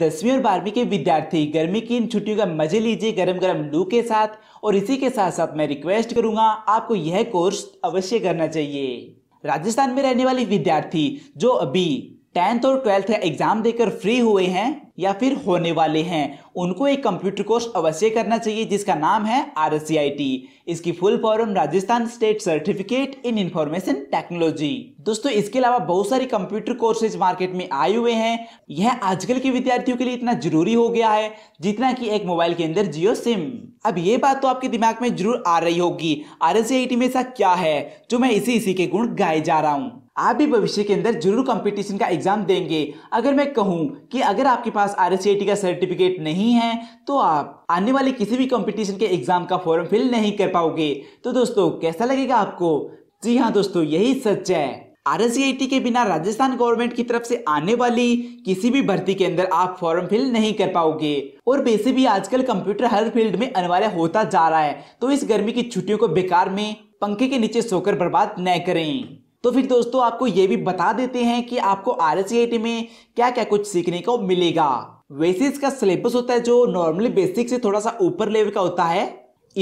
दसवीं और बारहवीं के विद्यार्थी गर्मी की इन छुट्टियों का मजे लीजिए गर्म गर्म लू के साथ और इसी के साथ साथ मैं रिक्वेस्ट करूंगा आपको यह कोर्स अवश्य करना चाहिए राजस्थान में रहने वाले विद्यार्थी जो अभी टेंथ और ट्वेल्थ का एग्जाम देकर फ्री हुए हैं या फिर होने वाले हैं उनको एक कंप्यूटर कोर्स अवश्य करना चाहिए जिसका नाम है आर इसकी full form Rajasthan state certificate in information technology दोस्तों इसके अलावा बहुत सारे कंप्यूटर कोर्सेज मार्केट में आए हुए हैं यह आजकल के विद्यार्थियों के लिए इतना जरूरी हो गया है जितना की एक मोबाइल के अंदर जियो सिम अब ये बात तो आपके दिमाग में जरूर आ रही होगी आर में ऐसा क्या है जो मैं इसी इसी के गुण गाए जा रहा हूँ आप भी भविष्य के अंदर जरूर कंपटीशन का एग्जाम देंगे अगर मैं कहूं कि अगर आपके पास आर का सर्टिफिकेट नहीं है तो आप आने वाले किसी भी कंपटीशन के एग्जाम का फॉर्म फिल नहीं कर पाओगे तो दोस्तों कैसा लगेगा आपको जी हाँ दोस्तों यही सच है आर के बिना राजस्थान गवर्नमेंट की तरफ से आने वाली किसी भी भर्ती के अंदर आप फॉर्म फिल नहीं कर पाओगे और वैसे भी आजकल कंप्यूटर हर फील्ड में अनिवार्य होता जा रहा है तो इस गर्मी की छुट्टियों को बेकार में पंखे के नीचे सोकर बर्बाद न करें तो फिर दोस्तों आपको ये भी बता देते हैं कि आपको आर में क्या क्या कुछ सीखने को मिलेगा वैसे इसका सिलेबस होता है जो नॉर्मली बेसिक से थोड़ा सा ऊपर लेवल का होता है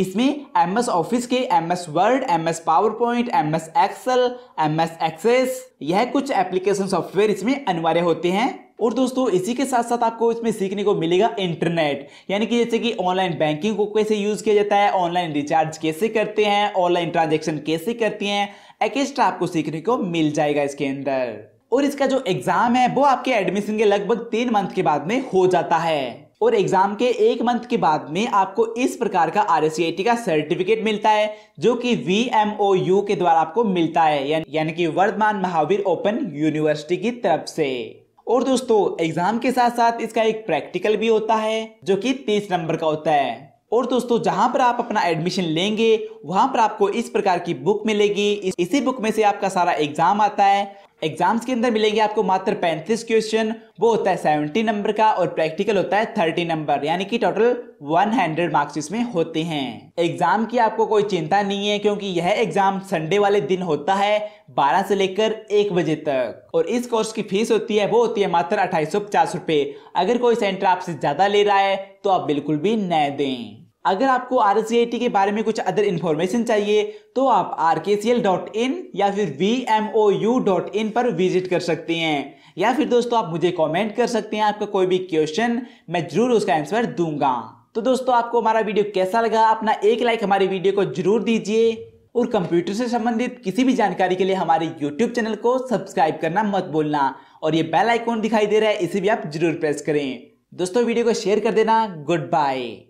इसमें एम एस ऑफिस के M S Word M S PowerPoint M S Excel M S Access यह कुछ एप्लीकेशन सॉफ्टवेयर इसमें अनिवार्य होते हैं और दोस्तों इसी के साथ साथ आपको इसमें सीखने को मिलेगा इंटरनेट यानी कि जैसे कि ऑनलाइन बैंकिंग को कैसे यूज किया जाता है ऑनलाइन रिचार्ज कैसे करते हैं ऑनलाइन ट्रांजेक्शन कैसे करती हैं एक्स्ट्रा आपको सीखने को मिल जाएगा इसके अंदर और इसका जो एग्जाम है वो आपके एडमिशन के लगभग तीन मंथ के बाद में हो जाता है और एग्जाम के एक मंथ के बाद में आपको इस प्रकार का आर का सर्टिफिकेट मिलता है जो कि वी के द्वारा आपको मिलता है यानी कि वर्धमान महावीर ओपन यूनिवर्सिटी की तरफ से और दोस्तों एग्जाम के साथ साथ इसका एक प्रैक्टिकल भी होता है जो कि तीस नंबर का होता है और दोस्तों जहां पर आप अपना एडमिशन लेंगे वहां पर आपको इस प्रकार की बुक मिलेगी इसी बुक में से आपका सारा एग्जाम आता है एग्जाम्स के अंदर मिलेंगे आपको मात्र पैंतीस क्वेश्चन वो होता है सेवेंटी नंबर का और प्रैक्टिकल होता है थर्टी नंबर यानी कि टोटल वन हंड्रेड मार्क्स इसमें होते हैं एग्जाम की आपको कोई चिंता नहीं है क्योंकि यह एग्जाम संडे वाले दिन होता है बारह से लेकर एक बजे तक और इस कोर्स की फीस होती है वो होती है मात्र अट्ठाईस पचास अगर कोई सेंटर आपसे ज़्यादा ले रहा है तो आप बिल्कुल भी न दें अगर आपको आर के बारे में कुछ अदर इन्फॉर्मेशन चाहिए तो आप आर या फिर वी पर विजिट कर सकते हैं या फिर दोस्तों आप मुझे कमेंट कर सकते हैं आपका कोई भी क्वेश्चन मैं जरूर उसका आंसर दूंगा तो दोस्तों आपको हमारा वीडियो कैसा लगा अपना एक लाइक हमारी वीडियो को जरूर दीजिए और कंप्यूटर से संबंधित किसी भी जानकारी के लिए हमारे यूट्यूब चैनल को सब्सक्राइब करना मत बोलना और ये बेल आइकॉन दिखाई दे रहा है इसे भी आप जरूर प्रेस करें दोस्तों वीडियो को शेयर कर देना गुड बाय